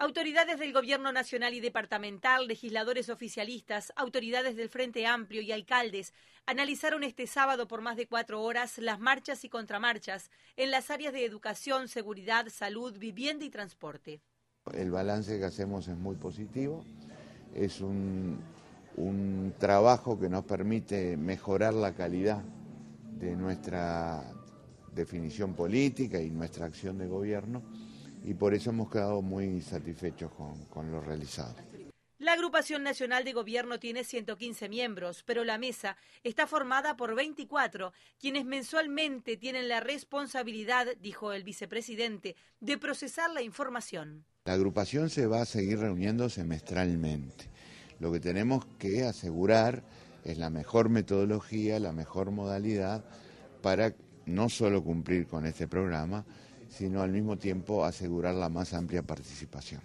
Autoridades del Gobierno Nacional y Departamental, legisladores oficialistas, autoridades del Frente Amplio y alcaldes analizaron este sábado por más de cuatro horas las marchas y contramarchas en las áreas de educación, seguridad, salud, vivienda y transporte. El balance que hacemos es muy positivo, es un, trabajo que nos permite mejorar la calidad de nuestra definición política y nuestra acción de gobierno y por eso hemos quedado muy satisfechos con, lo realizado. La agrupación nacional de gobierno tiene 115 miembros, pero la mesa está formada por 24, quienes mensualmente tienen la responsabilidad, dijo el vicepresidente, de procesar la información. La agrupación se va a seguir reuniendo semestralmente. Lo que tenemos que asegurar es la mejor metodología, la mejor modalidad para no solo cumplir con este programa, sino al mismo tiempo asegurar la más amplia participación.